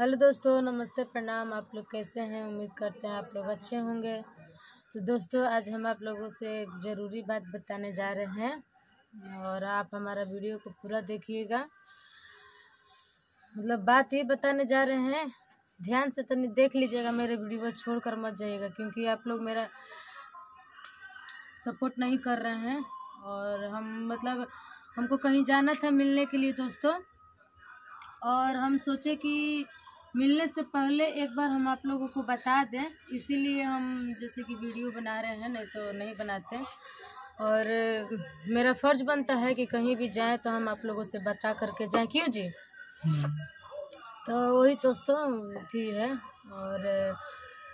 Hello दोस्तों नमस्ते प्रणाम आप लोग कैसे हैं उम्मीद करते हैं आप लोग अच्छे होंगे तो दोस्तों आज हम आप लोगों से एक ज़रूरी बात बताने जा रहे हैं और आप हमारा वीडियो को पूरा देखिएगा मतलब बात ये बताने जा रहे हैं ध्यान से तो देख लीजिएगा मेरे वीडियो को छोड़ कर मत जाइएगा क्योंकि आप लोग मेरा सपोर्ट नहीं कर रहे हैं और हम मतलब हमको कहीं जाना था मिलने के लिए दोस्तों और हम सोचे कि मिलने से पहले एक बार हम आप लोगों को बता दें इसीलिए हम जैसे कि वीडियो बना रहे हैं नहीं तो नहीं बनाते और मेरा फ़र्ज बनता है कि कहीं भी जाएं तो हम आप लोगों से बता करके जाएं क्यों जी हम्म। तो वही दोस्तों थी है और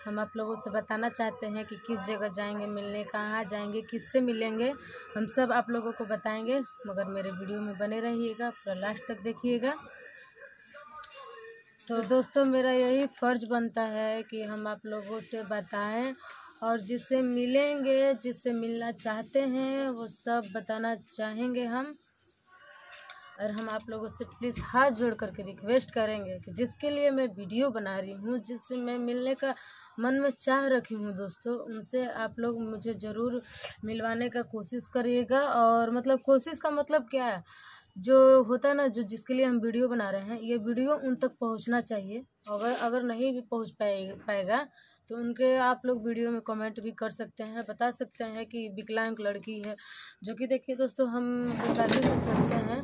हम आप लोगों से बताना चाहते हैं कि किस जगह जाएंगे मिलने कहाँ जाएंगे किससे मिलेंगे हम सब आप लोगों को बताएंगे मगर मेरे वीडियो में बने रहिएगा पूरा लास्ट तक देखिएगा तो दोस्तों मेरा यही फ़र्ज़ बनता है कि हम आप लोगों से बताएं और जिससे मिलेंगे जिससे मिलना चाहते हैं वो सब बताना चाहेंगे हम और हम आप लोगों से प्लीज़ हाथ जोड़ करके रिक्वेस्ट करेंगे कि जिसके लिए मैं वीडियो बना रही हूँ जिससे मैं मिलने का मन में चाह रखी हूँ दोस्तों उनसे आप लोग मुझे ज़रूर मिलवाने का कोशिश करिएगा और मतलब कोशिश का मतलब क्या है जो होता है ना जो जिसके लिए हम वीडियो बना रहे हैं ये वीडियो उन तक पहुँचना चाहिए अगर अगर नहीं भी पहुँच पाए पाएगा तो उनके आप लोग वीडियो में कमेंट भी कर सकते हैं बता सकते हैं कि विकलांग लड़की है जो कि देखिए दोस्तों हम शादी से चलते हैं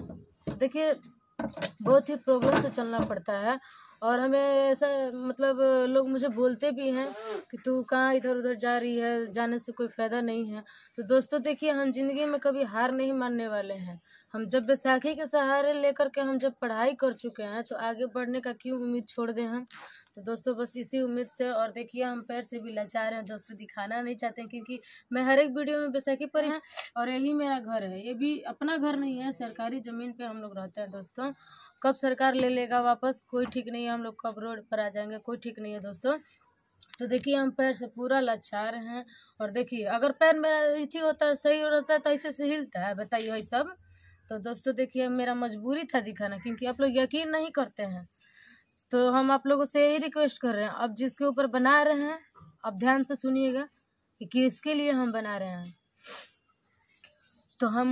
देखिए बहुत ही प्रॉब्लम से तो चलना पड़ता है और हमें ऐसा मतलब लोग मुझे बोलते भी हैं कि तू कहाँ इधर उधर जा रही है जाने से कोई फ़ायदा नहीं है तो दोस्तों देखिए हम ज़िंदगी में कभी हार नहीं मानने वाले हैं हम जब बैसाखी के सहारे लेकर के हम जब पढ़ाई कर चुके हैं तो आगे बढ़ने का क्यों उम्मीद छोड़ दें हम तो दोस्तों बस इसी उम्मीद से और देखिए हम पैर से भी लचा रहे हैं दोस्तों दिखाना नहीं चाहते हैं क्योंकि मैं हर एक वीडियो में बैसाखी पर हैं और यही मेरा घर है ये भी अपना घर नहीं है सरकारी ज़मीन पर हम लोग रहते हैं दोस्तों कब सरकार ले लेगा वापस कोई ठीक नहीं है हम लोग कब रोड पर आ जाएंगे कोई ठीक नहीं है दोस्तों तो देखिए हम पैर से पूरा लच्छा रहे हैं और देखिए अगर पैर मेरा इथी होता है सही हो रहता है तो ऐसे से हिलता है बताइए वही सब तो दोस्तों देखिए मेरा मजबूरी था दिखाना क्योंकि आप लोग यकीन नहीं करते हैं तो हम आप लोगों से यही रिक्वेस्ट कर रहे हैं अब जिसके ऊपर बना रहे हैं अब ध्यान से सुनिएगा कि किसके लिए हम बना रहे हैं तो हम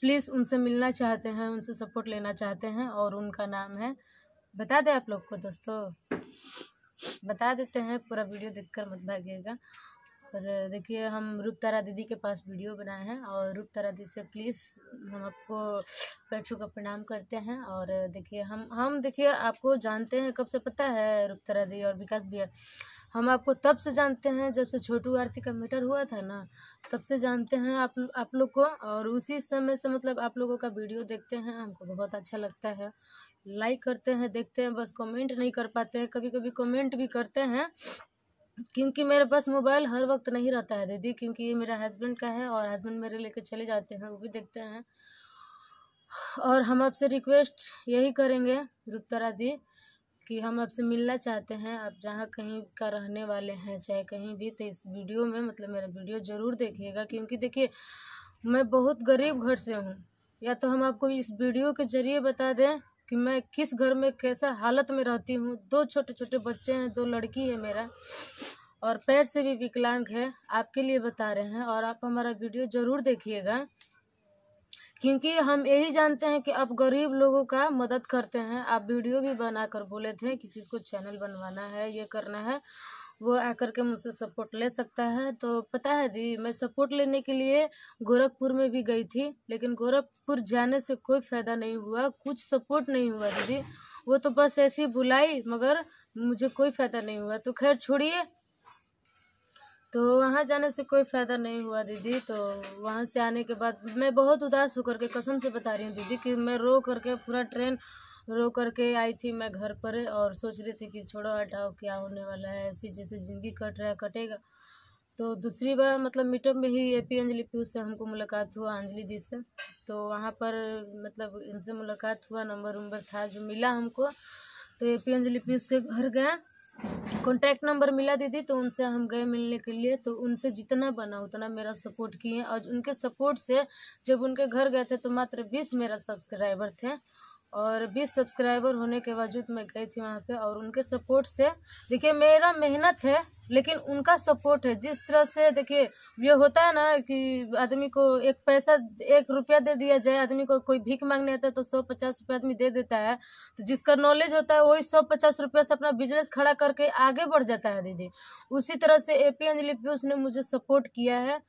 प्लीज़ उनसे मिलना चाहते हैं उनसे सपोर्ट लेना चाहते हैं और उनका नाम है बता दें आप लोग को दोस्तों बता देते हैं पूरा वीडियो देखकर मत भागिएगा और देखिए हम तारा दीदी के पास वीडियो बनाए हैं और तारा दीदी से प्लीज़ हम आपको प्रेक्षकों का प्रणाम करते हैं और देखिए हम हम देखिए आपको जानते हैं कब से पता है रुपतरा दी और विकास भैया हम आपको तब से जानते हैं जब से छोटू आरती का मीटर हुआ था ना तब से जानते हैं आप आप लोग को और उसी समय से मतलब आप लोगों का वीडियो देखते हैं हमको बहुत अच्छा लगता है लाइक करते हैं देखते हैं बस कमेंट नहीं कर पाते हैं कभी कभी कमेंट भी करते हैं क्योंकि मेरे पास मोबाइल हर वक्त नहीं रहता है दीदी क्योंकि ये मेरा हस्बैंड का है और हस्बैंड मेरे लेके चले जाते हैं वो भी देखते हैं और हम आपसे रिक्वेस्ट यही करेंगे रुपतरा दी कि हम आपसे मिलना चाहते हैं आप जहाँ कहीं का रहने वाले हैं चाहे कहीं भी तो इस वीडियो में मतलब मेरा वीडियो ज़रूर देखिएगा क्योंकि देखिए मैं बहुत गरीब घर से हूँ या तो हम आपको इस वीडियो के ज़रिए बता दें कि मैं किस घर में कैसा हालत में रहती हूँ दो छोटे छोटे बच्चे हैं दो लड़की है मेरा और पैर से भी विकलांग है आपके लिए बता रहे हैं और आप हमारा वीडियो ज़रूर देखिएगा क्योंकि हम यही जानते हैं कि आप गरीब लोगों का मदद करते हैं आप वीडियो भी बना कर बोले थे कि जिसको चैनल बनवाना है ये करना है वो आकर के मुझसे सपोर्ट ले सकता है तो पता है दी मैं सपोर्ट लेने के लिए गोरखपुर में भी गई थी लेकिन गोरखपुर जाने से कोई फ़ायदा नहीं हुआ कुछ सपोर्ट नहीं हुआ दीदी वो तो बस ऐसी बुलाई मगर मुझे कोई फ़ायदा नहीं हुआ तो खैर छोड़िए तो वहाँ जाने से कोई फ़ायदा नहीं हुआ दीदी तो वहाँ से आने के बाद मैं बहुत उदास होकर के कसम से बता रही हूँ दीदी कि मैं रो करके पूरा ट्रेन रो करके आई थी मैं घर पर और सोच रही थी कि छोड़ो हटाओ क्या होने वाला है ऐसी जैसे ज़िंदगी कट रहा है कटेगा तो दूसरी बार मतलब मीटअप में ही ए पी अंजलि पीयूष से हमको मुलाकात हुआ अंजलि दी से तो वहाँ पर मतलब इनसे मुलाकात हुआ नंबर उम्बर था जो मिला हमको तो ए पी अंजलि पीयूष के घर गए कॉन्टैक्ट नंबर मिला दीदी तो उनसे हम गए मिलने के लिए तो उनसे जितना बना उतना मेरा सपोर्ट किए और उनके सपोर्ट से जब उनके घर गए थे तो मात्र बीस मेरा सब्सक्राइबर थे और 20 सब्सक्राइबर होने के बावजूद मैं गई थी वहाँ पे और उनके सपोर्ट से देखिए मेरा मेहनत है लेकिन उनका सपोर्ट है जिस तरह से देखिए ये होता है ना कि आदमी को एक पैसा एक रुपया दे दिया जाए आदमी को कोई भीख मांगने आता है तो सौ पचास रुपया आदमी दे देता है तो जिसका नॉलेज होता है वही सौ पचास रुपया से अपना बिजनेस खड़ा करके आगे बढ़ जाता है दीदी उसी तरह से ए पी अंजलि भी ने मुझे सपोर्ट किया है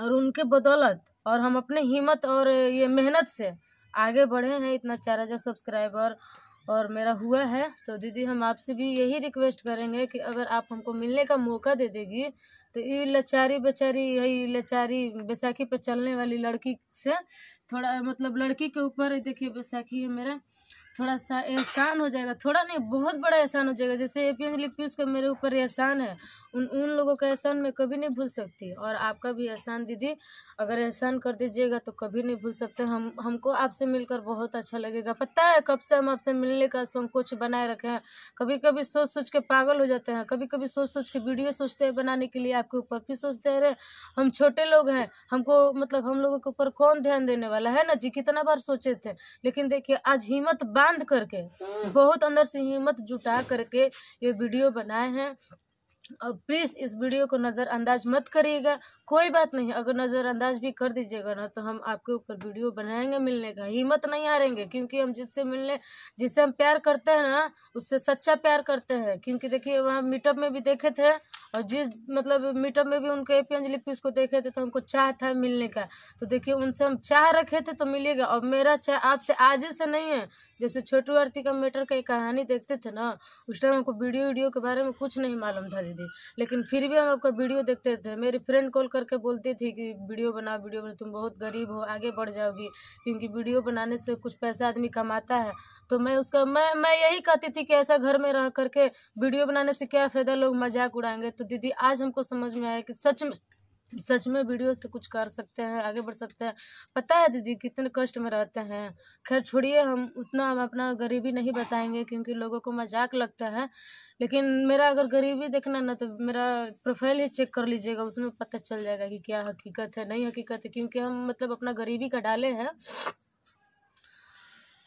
और उनके बदौलत और हम अपने हिम्मत और ये मेहनत से आगे बढ़े हैं इतना चार हज़ार सब्सक्राइबर और मेरा हुआ है तो दीदी हम आपसे भी यही रिक्वेस्ट करेंगे कि अगर आप हमको मिलने का मौका दे देगी तो ये लचारी बेचारी यही लचारी बैसाखी पर चलने वाली लड़की से थोड़ा मतलब लड़की के ऊपर देखिए बैसाखी है मेरा थोड़ा सा एहसान हो जाएगा थोड़ा नहीं बहुत बड़ा एहसान हो जाएगा जैसे ए पी एन लिपियूस का मेरे ऊपर एहसान है उन उन लोगों का एहसान मैं कभी नहीं भूल सकती और आपका भी एहसान दीदी अगर एहसान कर दीजिएगा तो कभी नहीं भूल सकते हम हमको आपसे मिलकर बहुत अच्छा लगेगा पता है कब से हम आपसे मिलने का संकोच बनाए रखे हैं कभी कभी सोच सोच के पागल हो जाते हैं कभी कभी सोच सोच के वीडियो सोचते हैं बनाने के लिए आपके ऊपर फिर सोचते हैं अरे हम छोटे लोग हैं हमको मतलब हम लोगों के ऊपर कौन ध्यान देने वाला है ना जी कितना बार सोचे थे लेकिन देखिए आज हिम्मत बांध करके बहुत अंदर से हिम्मत जुटा करके ये वीडियो बनाए हैं और प्लीज़ इस वीडियो को नज़रअंदाज मत करिएगा कोई बात नहीं अगर नज़रअंदाज भी कर दीजिएगा ना तो हम आपके ऊपर वीडियो बनाएंगे मिलने का हिम्मत नहीं हारेंगे क्योंकि हम जिससे मिलने जिससे हम प्यार करते हैं ना उससे सच्चा प्यार करते हैं क्योंकि देखिए वहाँ मीटअप में भी देखे थे और जिस मतलब मीटअप में भी उनके ए पी अंजलि पीस को देखे थे तो हमको चाह था मिलने का तो देखिए उनसे हम चाह रखे थे तो मिलेगा और मेरा चाह आपसे आज से नहीं है जब से छोटू आरती का मेटर का एक कहानी देखते थे ना उस टाइम हमको वीडियो वीडियो के बारे में कुछ नहीं मालूम था दीदी लेकिन फिर भी हम आपका वीडियो देखते थे मेरी फ्रेंड कॉल करके बोलती थी कि वीडियो बनाओ वीडियो बनाओ तुम बहुत गरीब हो आगे बढ़ जाओगी क्योंकि वीडियो बनाने से कुछ पैसा आदमी कमाता है तो मैं उसका मैं मैं यही कहती थी कि ऐसा घर में रह करके वीडियो बनाने से क्या फ़ायदा लोग मजाक उड़ाएंगे तो दीदी आज हमको समझ में आया कि सच में सच में वीडियो से कुछ कर सकते हैं आगे बढ़ सकते हैं पता है दीदी कितने कष्ट में रहते हैं खैर छोड़िए हम उतना हम अपना गरीबी नहीं बताएंगे क्योंकि लोगों को मजाक लगता है लेकिन मेरा अगर गरीबी देखना ना तो मेरा प्रोफाइल ही चेक कर लीजिएगा उसमें पता चल जाएगा कि क्या हकीकत है नहीं हकीकत है क्योंकि हम मतलब अपना गरीबी का डाले हैं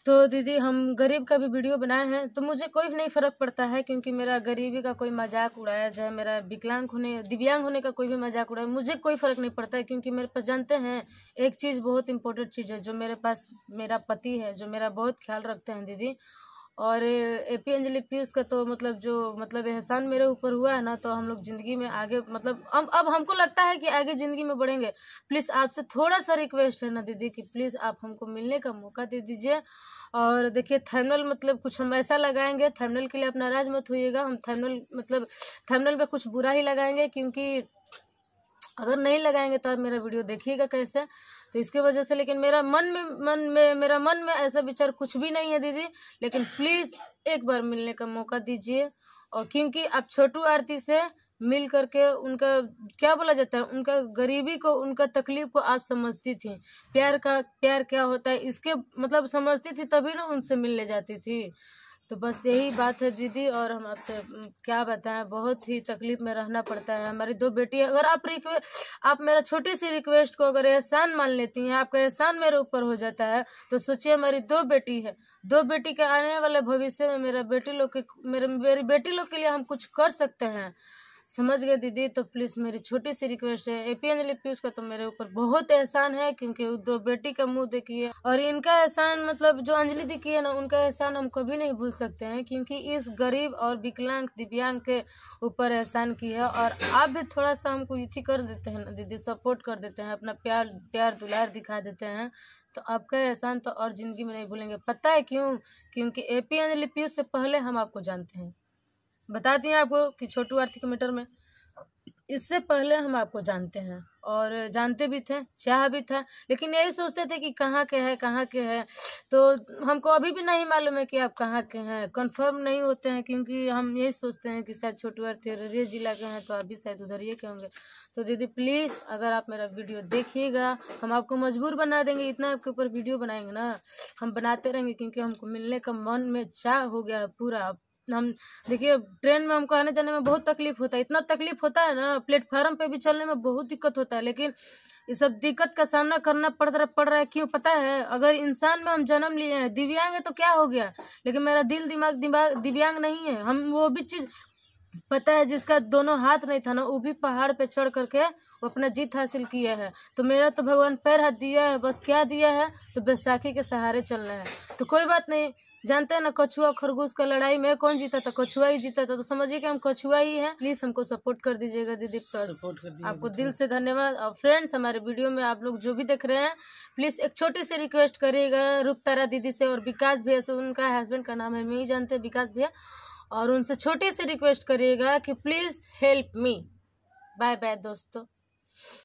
तो दीदी हम गरीब का भी वीडियो बनाए हैं तो मुझे कोई भी नहीं फ़र्क पड़ता है क्योंकि मेरा गरीबी का कोई मजाक उड़ाया जाए मेरा विकलांग होने दिव्यांग होने का कोई भी मजाक उड़ाए मुझे कोई फ़र्क नहीं पड़ता है क्योंकि मेरे पास जानते हैं एक चीज़ बहुत इंपॉर्टेंट चीज़ है जो मेरे पास मेरा पति है जो मेरा बहुत ख्याल रखते हैं दीदी और ए पी अंजलि पीयूष का तो मतलब जो मतलब एहसान मेरे ऊपर हुआ है ना तो हम लोग ज़िंदगी में आगे मतलब अब अब हमको लगता है कि आगे ज़िंदगी में बढ़ेंगे प्लीज़ आपसे थोड़ा सा रिक्वेस्ट है ना दीदी कि प्लीज़ आप हमको मिलने का मौका दे दीजिए और देखिए थर्मनल मतलब कुछ हम ऐसा लगाएंगे थर्मनल के लिए आप नाराज़ मत होइएगा हम थर्मनल मतलब थर्मनल में कुछ बुरा ही लगाएंगे क्योंकि अगर नहीं लगाएंगे तो आप मेरा वीडियो देखिएगा कैसे तो इसके वजह से लेकिन मेरा मन में मन में मेरा मन में ऐसा विचार कुछ भी नहीं है दीदी लेकिन प्लीज़ एक बार मिलने का मौका दीजिए और क्योंकि आप छोटू आरती से मिल करके उनका क्या बोला जाता है उनका गरीबी को उनका तकलीफ को आप समझती थी प्यार का प्यार क्या होता है इसके मतलब समझती थी तभी ना उनसे मिलने जाती थी तो बस यही बात है दीदी और हम आपसे क्या बताएं बहुत ही तकलीफ में रहना पड़ता है हमारी दो बेटी है अगर आप रिक्वे आप मेरा छोटी सी रिक्वेस्ट को अगर एहसान मान लेती हैं आपका एहसान मेरे ऊपर हो जाता है तो सोचिए हमारी दो बेटी है दो बेटी के आने वाले भविष्य में मेरा बेटी लोग के मेरे मेरी बेटी लोग के लिए हम कुछ कर सकते हैं समझ गए दीदी तो प्लीज़ मेरी छोटी सी रिक्वेस्ट है ए पी अंजलि पीयूष का तो मेरे ऊपर बहुत एहसान है क्योंकि दो बेटी का मुंह देखिए और इनका एहसान मतलब जो अंजलि दी की है ना उनका एहसान हम कभी नहीं भूल सकते हैं क्योंकि इस गरीब और विकलांग दिव्यांग के ऊपर एहसान की है और आप भी थोड़ा सा हमको इथी कर देते हैं ना दीदी सपोर्ट कर देते हैं अपना प्यार प्यार दुलार दिखा देते हैं तो आपका एहसान तो और ज़िंदगी में नहीं भूलेंगे पता है क्यों क्योंकि ए पी अंजलि पीयूष से पहले हम आपको जानते हैं बता दिए आपको कि छोटू आर्थिक मीटर में इससे पहले हम आपको जानते हैं और जानते भी थे चाह भी था लेकिन यही सोचते थे कि कहाँ के हैं कहाँ के हैं तो हमको अभी भी नहीं मालूम है कि आप कहाँ के हैं कंफर्म नहीं होते हैं क्योंकि हम यही सोचते हैं कि शायद छोटू अर्थ अररिया जिला के हैं तो आप भी शायद ये के होंगे तो दीदी प्लीज़ अगर आप मेरा वीडियो देखिएगा हम आपको मजबूर बना देंगे इतना आपके ऊपर वीडियो बनाएंगे ना हम बनाते रहेंगे क्योंकि हमको मिलने का मन में चाह हो गया है पूरा हम देखिए ट्रेन में हमको आने जाने में बहुत तकलीफ होता है इतना तकलीफ होता है ना प्लेटफार्म पे भी चलने में बहुत दिक्कत होता है लेकिन ये सब दिक्कत का सामना करना पड़ रहा पड़ रहा है क्यों पता है अगर इंसान में हम जन्म लिए हैं दिव्यांग है तो क्या हो गया लेकिन मेरा दिल दिमाग दिमाग दिव्यांग नहीं है हम वो भी चीज़ पता है जिसका दोनों हाथ नहीं था ना वो भी पहाड़ पे चढ़ करके वो अपना जीत हासिल किया है तो मेरा तो भगवान पैर हाथ दिया है बस क्या दिया है तो बैसाखी के सहारे चलना है तो कोई बात नहीं जानते हैं ना कछुआ खरगोश का लड़ाई में कौन जीता था कछुआ ही जीता था तो समझिए कि हम कछुआ ही हैं प्लीज हमको सपोर्ट कर दीजिएगा दीदी प्लस आपको दिल से धन्यवाद और फ्रेंड्स हमारे वीडियो में आप लोग जो भी देख रहे हैं प्लीज एक छोटी सी रिक्वेस्ट करिएगा रूपतारा दीदी से और विकास भैया से उनका हस्बैंड का नाम है मैं ही जानते हैं विकास भैया और उनसे छोटी सी रिक्वेस्ट करिएगा कि please help me bye bye दोस्तों